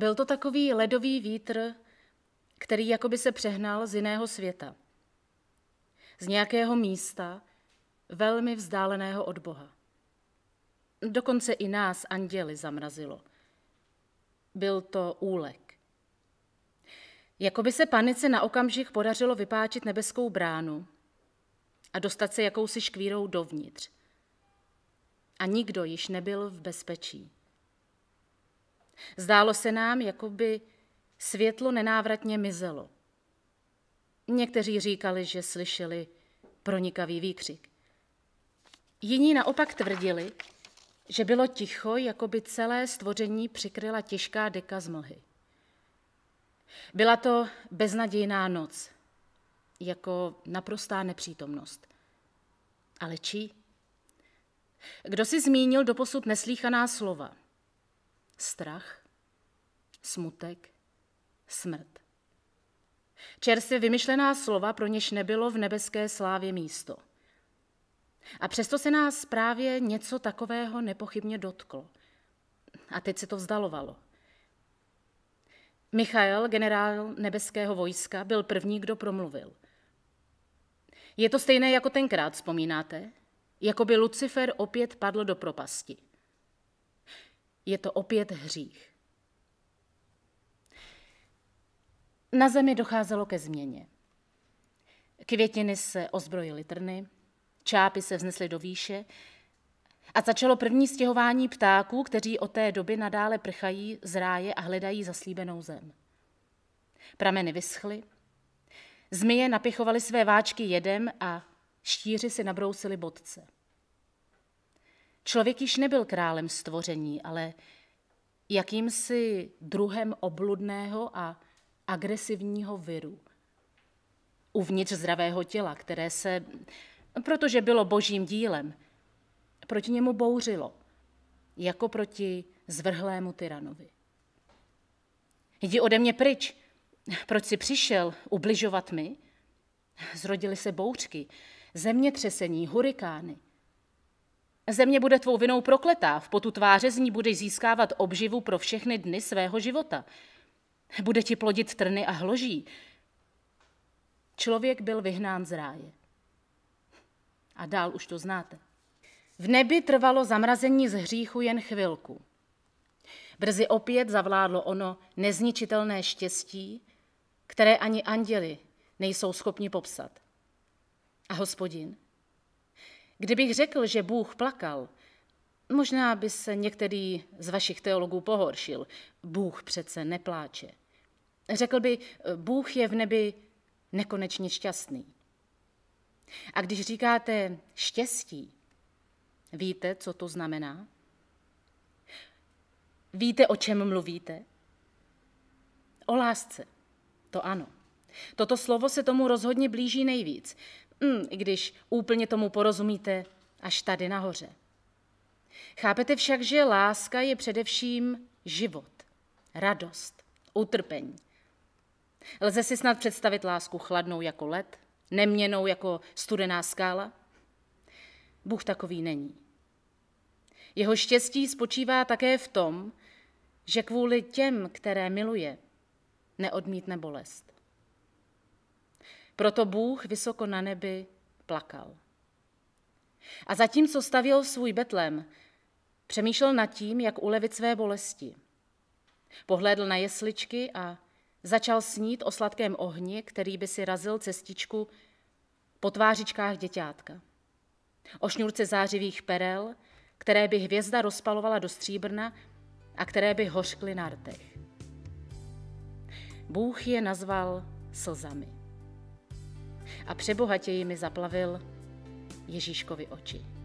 Byl to takový ledový vítr, který jakoby se přehnal z jiného světa, z nějakého místa, velmi vzdáleného od Boha. Dokonce i nás anděli zamrazilo. Byl to úlek. Jakoby se panice na okamžik podařilo vypáčit nebeskou bránu a dostat se jakousi škvírou dovnitř. A nikdo již nebyl v bezpečí. Zdálo se nám, jako by světlo nenávratně mizelo. Někteří říkali, že slyšeli pronikavý výkřik. Jiní naopak tvrdili, že bylo ticho, jako by celé stvoření přikryla těžká deka z mlhy. Byla to beznadějná noc, jako naprostá nepřítomnost. Ale čí? Kdo si zmínil doposud neslíchaná slova? strach, smutek, smrt. Čerstvě vymyšlená slova, pro něž nebylo v nebeské slávě místo. A přesto se nás právě něco takového nepochybně dotklo. A teď se to vzdalovalo. Michael, generál nebeského vojska, byl první, kdo promluvil. Je to stejné jako tenkrát, vzpomínáte? Jako by Lucifer opět padl do propasti – je to opět hřích. Na zemi docházelo ke změně. Květiny se ozbrojily trny, čápy se vznesly do výše a začalo první stěhování ptáků, kteří od té doby nadále prchají z ráje a hledají zaslíbenou zem. Prameny vyschly, zmije napichovaly své váčky jedem a štíři si nabrousili bodce. Člověk již nebyl králem stvoření, ale jakýmsi druhem obludného a agresivního viru. Uvnitř zdravého těla, které se, protože bylo božím dílem, proti němu bouřilo, jako proti zvrhlému tyranovi. Jdi ode mě pryč, proč si přišel ubližovat mi? Zrodily se bouřky, zemětřesení, hurikány – Země bude tvou vinou prokletá, v potu tváře z ní budeš získávat obživu pro všechny dny svého života. Bude ti plodit trny a hloží. Člověk byl vyhnán z ráje. A dál už to znáte. V nebi trvalo zamrazení z hříchu jen chvilku. Brzy opět zavládlo ono nezničitelné štěstí, které ani anděli nejsou schopni popsat. A hospodin, Kdybych řekl, že Bůh plakal, možná by se některý z vašich teologů pohoršil. Bůh přece nepláče. Řekl by, Bůh je v nebi nekonečně šťastný. A když říkáte štěstí, víte, co to znamená? Víte, o čem mluvíte? O lásce. To ano. Toto slovo se tomu rozhodně blíží nejvíc, hm, i když úplně tomu porozumíte až tady nahoře. Chápete však, že láska je především život, radost, utrpení. Lze si snad představit lásku chladnou jako led, neměnou jako studená skála? Bůh takový není. Jeho štěstí spočívá také v tom, že kvůli těm, které miluje, neodmítne bolest. Proto Bůh vysoko na nebi plakal. A zatímco stavěl svůj betlem, přemýšlel nad tím, jak ulevit své bolesti. Pohlédl na jesličky a začal snít o sladkém ohni, který by si razil cestičku po tvářičkách děťátka. O šňůrce zářivých perel, které by hvězda rozpalovala do stříbrna a které by hořkly na rtech. Bůh je nazval slzami a přebohatěji mi zaplavil Ježíškovi oči.